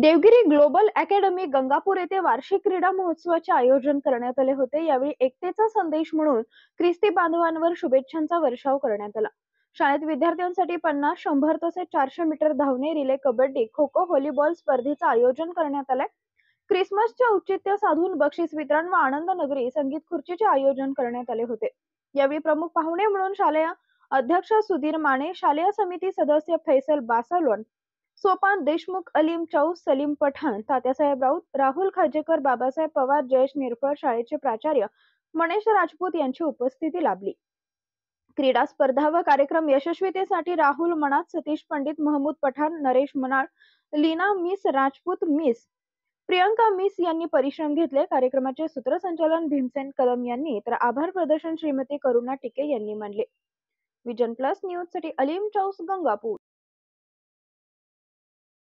Devgiri global academy Gangapur येथे वार्षिक क्रीडा महोत्सवाचे आयोजन करण्यात आले होते यावेळी एकतेचा संदेश म्हणून ख्रिस्ती बांधवांवर शुभेच्छांचा वर्षाव करण्यात आला शाळेत विद्यार्थ्यांसाठी पन्नास शंभर तसेच चारशे मीटर धावणे रिले कबड्डी खो खो व्हॉलीबॉल स्पर्धेचं आयोजन करण्यात आलंय ख्रिसमसच्या औचित्य साधून बक्षीस वितरण व आनंद नगरी संगीत खुर्चीचे आयोजन करण्यात आले होते यावेळी प्रमुख पाहुणे म्हणून शालेय अध्यक्ष सुधीर माने शालेय समिती सदस्य फैसल बासालोन सोपान देशमुख अलीम चौस सलीम पठाण तात्यासाहेब राऊत राहुल खाजेकर बाबासाहेब पवार जयेश निरफळ शाळेचे प्राचार्य मनेश राजपूत यांची उपस्थिती लाभली क्रीडा स्पर्धा व कार्यक्रम यशस्वीतेसाठी Rahul Manat Satish Pandit Mahmood Pathan Naresh Manal Leena miss Rajput miss Priyanka miss यांनी परिश्रम घेतले कार्यक्रमाचे सूत्रसंचालन भीमसेन कलम यांनी तर आभार प्रदर्शन श्रीमती करुणा टिके यांनी मानले विजन प्लस न्यूज साठी अलीम चौस गंगापूर